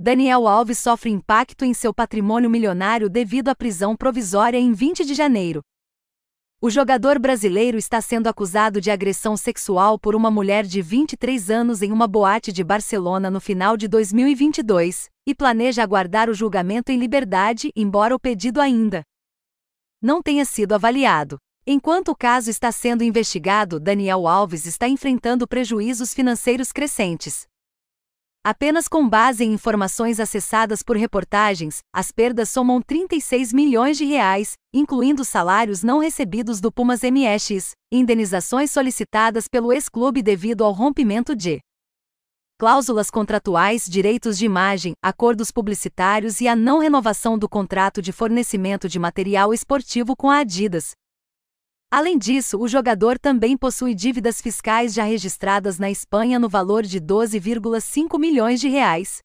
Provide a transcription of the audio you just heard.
Daniel Alves sofre impacto em seu patrimônio milionário devido à prisão provisória em 20 de janeiro. O jogador brasileiro está sendo acusado de agressão sexual por uma mulher de 23 anos em uma boate de Barcelona no final de 2022 e planeja aguardar o julgamento em liberdade, embora o pedido ainda não tenha sido avaliado. Enquanto o caso está sendo investigado, Daniel Alves está enfrentando prejuízos financeiros crescentes, Apenas com base em informações acessadas por reportagens, as perdas somam 36 milhões de reais, incluindo salários não recebidos do Pumas MX, indenizações solicitadas pelo ex-clube devido ao rompimento de cláusulas contratuais, direitos de imagem, acordos publicitários e a não renovação do contrato de fornecimento de material esportivo com a Adidas, Além disso, o jogador também possui dívidas fiscais já registradas na Espanha no valor de 12,5 milhões de reais,